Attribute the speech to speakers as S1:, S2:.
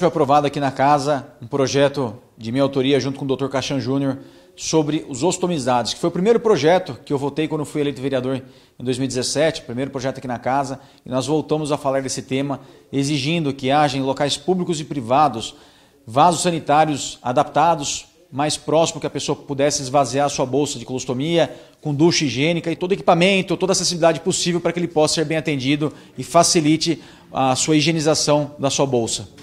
S1: Foi aprovado aqui na casa um projeto de minha autoria junto com o Dr. Caixão Júnior sobre os ostomizados, que foi o primeiro projeto que eu votei quando fui eleito vereador em 2017, primeiro projeto aqui na casa, e nós voltamos a falar desse tema, exigindo que haja em locais públicos e privados vasos sanitários adaptados, mais próximo que a pessoa pudesse esvaziar a sua bolsa de colostomia, com ducha higiênica e todo equipamento, toda acessibilidade possível para que ele possa ser bem atendido e facilite a sua higienização da sua bolsa.